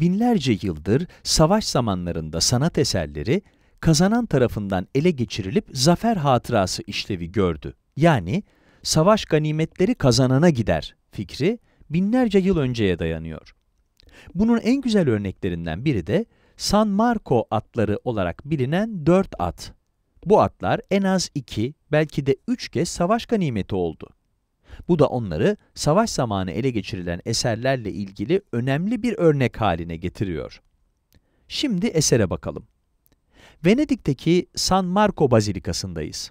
binlerce yıldır savaş zamanlarında sanat eserleri kazanan tarafından ele geçirilip zafer hatırası işlevi gördü. Yani savaş ganimetleri kazanana gider fikri binlerce yıl önceye dayanıyor. Bunun en güzel örneklerinden biri de San Marco atları olarak bilinen dört at. Bu atlar en az iki, belki de üç kez savaş ganimeti oldu. Bu da onları savaş zamanı ele geçirilen eserlerle ilgili önemli bir örnek haline getiriyor. Şimdi esere bakalım. Venedik'teki San Marco Bazilikası'ndayız.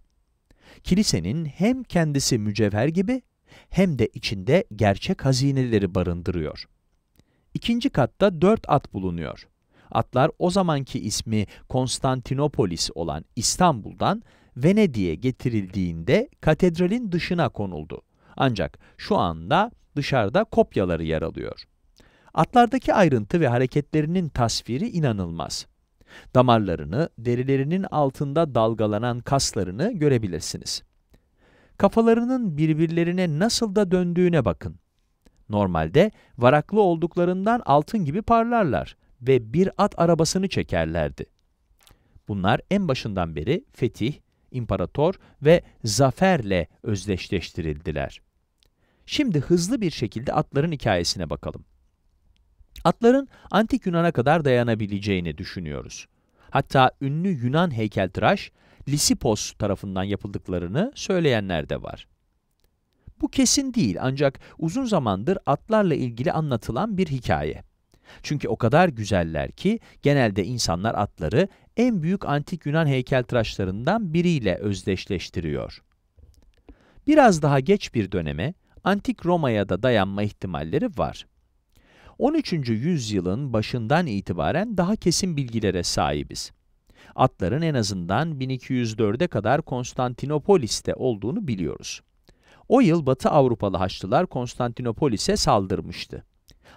Kilisenin hem kendisi mücevher gibi hem de içinde gerçek hazineleri barındırıyor. İkinci katta dört at bulunuyor. Atlar o zamanki ismi Konstantinopolis olan İstanbul'dan Venedik'e getirildiğinde katedralin dışına konuldu. Ancak şu anda dışarıda kopyaları yer alıyor. Atlardaki ayrıntı ve hareketlerinin tasviri inanılmaz. Damarlarını, derilerinin altında dalgalanan kaslarını görebilirsiniz. Kafalarının birbirlerine nasıl da döndüğüne bakın. Normalde varaklı olduklarından altın gibi parlarlar ve bir at arabasını çekerlerdi. Bunlar en başından beri fetih, imparator ve zaferle özdeşleştirildiler. Şimdi hızlı bir şekilde atların hikayesine bakalım. Atların antik Yunan'a kadar dayanabileceğini düşünüyoruz. Hatta ünlü Yunan heykeltıraş Lisipos tarafından yapıldıklarını söyleyenler de var. Bu kesin değil ancak uzun zamandır atlarla ilgili anlatılan bir hikaye. Çünkü o kadar güzeller ki genelde insanlar atları en büyük antik Yunan heykeltıraşlarından biriyle özdeşleştiriyor. Biraz daha geç bir döneme Antik Roma'ya da dayanma ihtimalleri var. 13. yüzyılın başından itibaren daha kesin bilgilere sahibiz. Atların en azından 1204'e kadar Konstantinopolis'te olduğunu biliyoruz. O yıl Batı Avrupalı Haçlılar Konstantinopolis'e saldırmıştı.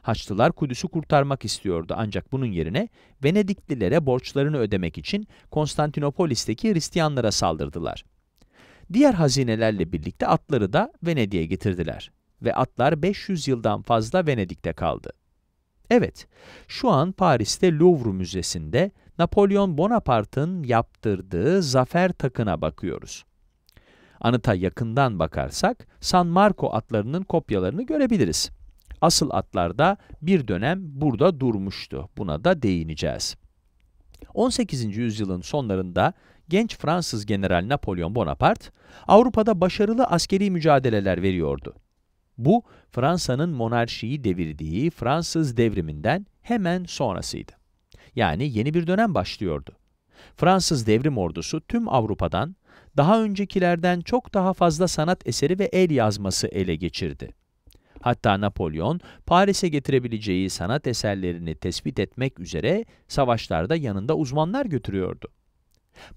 Haçlılar Kudüs'ü kurtarmak istiyordu ancak bunun yerine Venediklilere borçlarını ödemek için Konstantinopolis'teki Hristiyanlara saldırdılar. Diğer hazinelerle birlikte atları da Venedik'e getirdiler ve atlar 500 yıldan fazla Venedik'te kaldı. Evet, şu an Paris'te Louvre Müzesi'nde Napolyon Bonaparte'ın yaptırdığı zafer takına bakıyoruz. Anıta yakından bakarsak San Marco atlarının kopyalarını görebiliriz. Asıl atlar da bir dönem burada durmuştu. Buna da değineceğiz. 18. yüzyılın sonlarında genç Fransız general Napolyon Bonaparte, Avrupa'da başarılı askeri mücadeleler veriyordu. Bu, Fransa'nın monarşiyi devirdiği Fransız devriminden hemen sonrasıydı. Yani yeni bir dönem başlıyordu. Fransız devrim ordusu tüm Avrupa'dan, daha öncekilerden çok daha fazla sanat eseri ve el yazması ele geçirdi. Hatta Napolyon, Paris'e getirebileceği sanat eserlerini tespit etmek üzere savaşlarda yanında uzmanlar götürüyordu.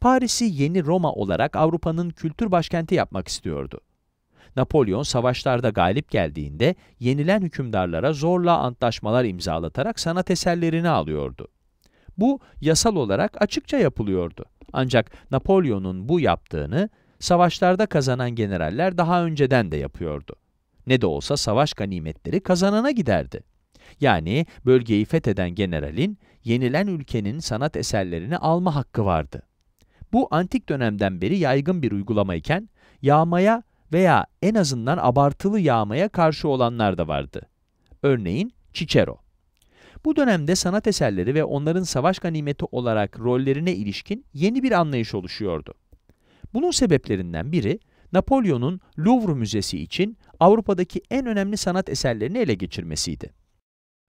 Paris'i yeni Roma olarak Avrupa'nın kültür başkenti yapmak istiyordu. Napolyon savaşlarda galip geldiğinde yenilen hükümdarlara zorla antlaşmalar imzalatarak sanat eserlerini alıyordu. Bu yasal olarak açıkça yapılıyordu. Ancak Napolyon'un bu yaptığını savaşlarda kazanan generaller daha önceden de yapıyordu. Ne de olsa savaş ganimetleri kazanana giderdi. Yani bölgeyi fetheden generalin yenilen ülkenin sanat eserlerini alma hakkı vardı. Bu antik dönemden beri yaygın bir uygulamayken, yağmaya veya en azından abartılı yağmaya karşı olanlar da vardı. Örneğin Cicero. Bu dönemde sanat eserleri ve onların savaş ganimeti olarak rollerine ilişkin yeni bir anlayış oluşuyordu. Bunun sebeplerinden biri, Napolyon'un Louvre Müzesi için Avrupa'daki en önemli sanat eserlerini ele geçirmesiydi.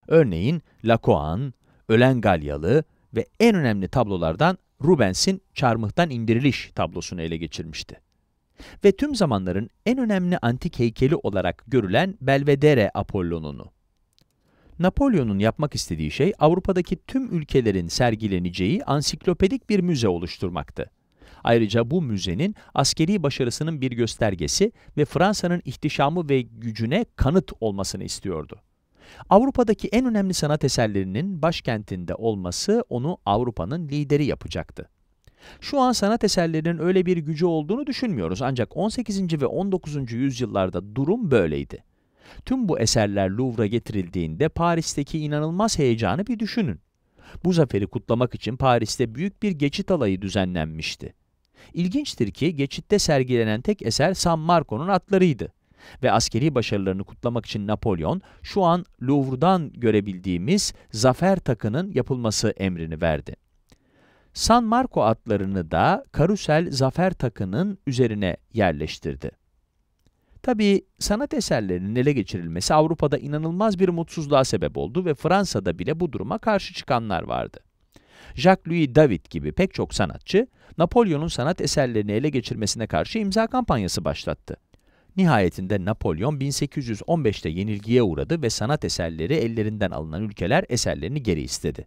Örneğin Lacoan, Ölen Galyalı ve en önemli tablolardan Rubens'in çarmıhtan indiriliş tablosunu ele geçirmişti. Ve tüm zamanların en önemli antik heykeli olarak görülen Belvedere Apollon'unu. Napolyon'un yapmak istediği şey Avrupa'daki tüm ülkelerin sergileneceği ansiklopedik bir müze oluşturmaktı. Ayrıca bu müzenin askeri başarısının bir göstergesi ve Fransa'nın ihtişamı ve gücüne kanıt olmasını istiyordu. Avrupa'daki en önemli sanat eserlerinin başkentinde olması onu Avrupa'nın lideri yapacaktı. Şu an sanat eserlerinin öyle bir gücü olduğunu düşünmüyoruz ancak 18. ve 19. yüzyıllarda durum böyleydi. Tüm bu eserler Louvre'a getirildiğinde Paris'teki inanılmaz heyecanı bir düşünün. Bu zaferi kutlamak için Paris'te büyük bir geçit alayı düzenlenmişti. İlginçtir ki geçitte sergilenen tek eser San Marco'nun atlarıydı ve askeri başarılarını kutlamak için Napolyon, şu an Louvre'dan görebildiğimiz zafer takının yapılması emrini verdi. San Marco atlarını da karusel zafer takının üzerine yerleştirdi. Tabi sanat eserlerinin ele geçirilmesi Avrupa'da inanılmaz bir mutsuzluğa sebep oldu ve Fransa'da bile bu duruma karşı çıkanlar vardı. Jacques-Louis David gibi pek çok sanatçı, Napolyon'un sanat eserlerini ele geçirmesine karşı imza kampanyası başlattı. Nihayetinde Napolyon 1815'te yenilgiye uğradı ve sanat eserleri ellerinden alınan ülkeler eserlerini geri istedi.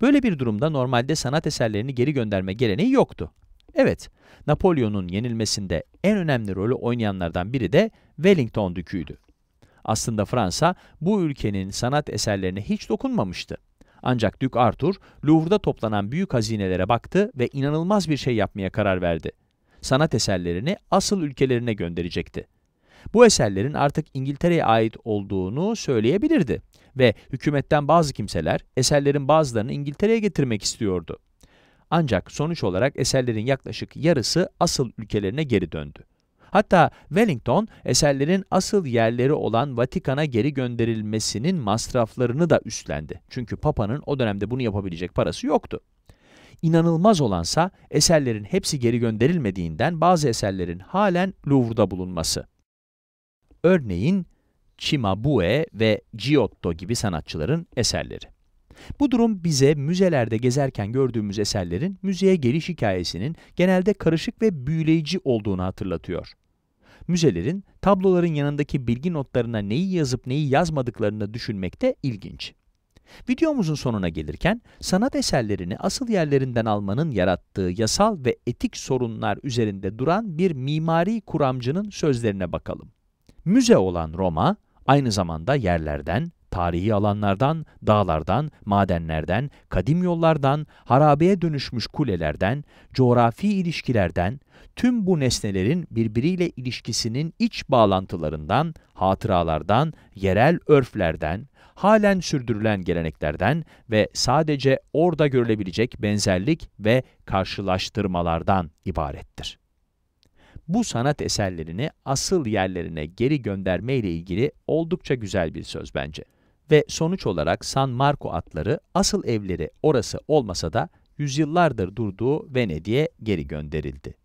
Böyle bir durumda normalde sanat eserlerini geri gönderme geleneği yoktu. Evet, Napolyon'un yenilmesinde en önemli rolü oynayanlardan biri de Wellington düküydü. Aslında Fransa bu ülkenin sanat eserlerine hiç dokunmamıştı. Ancak Dük Arthur, Louvre'da toplanan büyük hazinelere baktı ve inanılmaz bir şey yapmaya karar verdi. Sanat eserlerini asıl ülkelerine gönderecekti. Bu eserlerin artık İngiltere'ye ait olduğunu söyleyebilirdi ve hükümetten bazı kimseler eserlerin bazılarını İngiltere'ye getirmek istiyordu. Ancak sonuç olarak eserlerin yaklaşık yarısı asıl ülkelerine geri döndü. Hatta Wellington eserlerin asıl yerleri olan Vatikan'a geri gönderilmesinin masraflarını da üstlendi. Çünkü Papa'nın o dönemde bunu yapabilecek parası yoktu. İnanılmaz olansa eserlerin hepsi geri gönderilmediğinden bazı eserlerin halen Louvre'da bulunması. Örneğin Cimabue ve Giotto gibi sanatçıların eserleri. Bu durum bize müzelerde gezerken gördüğümüz eserlerin müzeye geliş hikayesinin genelde karışık ve büyüleyici olduğunu hatırlatıyor. Müzelerin tabloların yanındaki bilgi notlarına neyi yazıp neyi yazmadıklarını düşünmek de ilginç. Videomuzun sonuna gelirken sanat eserlerini asıl yerlerinden almanın yarattığı yasal ve etik sorunlar üzerinde duran bir mimari kuramcının sözlerine bakalım. Müze olan Roma, aynı zamanda yerlerden, tarihi alanlardan, dağlardan, madenlerden, kadim yollardan, harabeye dönüşmüş kulelerden, coğrafi ilişkilerden, tüm bu nesnelerin birbiriyle ilişkisinin iç bağlantılarından, hatıralardan, yerel örflerden, halen sürdürülen geleneklerden ve sadece orada görülebilecek benzerlik ve karşılaştırmalardan ibarettir bu sanat eserlerini asıl yerlerine geri gönderme ile ilgili oldukça güzel bir söz bence. Ve sonuç olarak San Marco atları asıl evleri orası olmasa da yüzyıllardır durduğu Venedik'e geri gönderildi.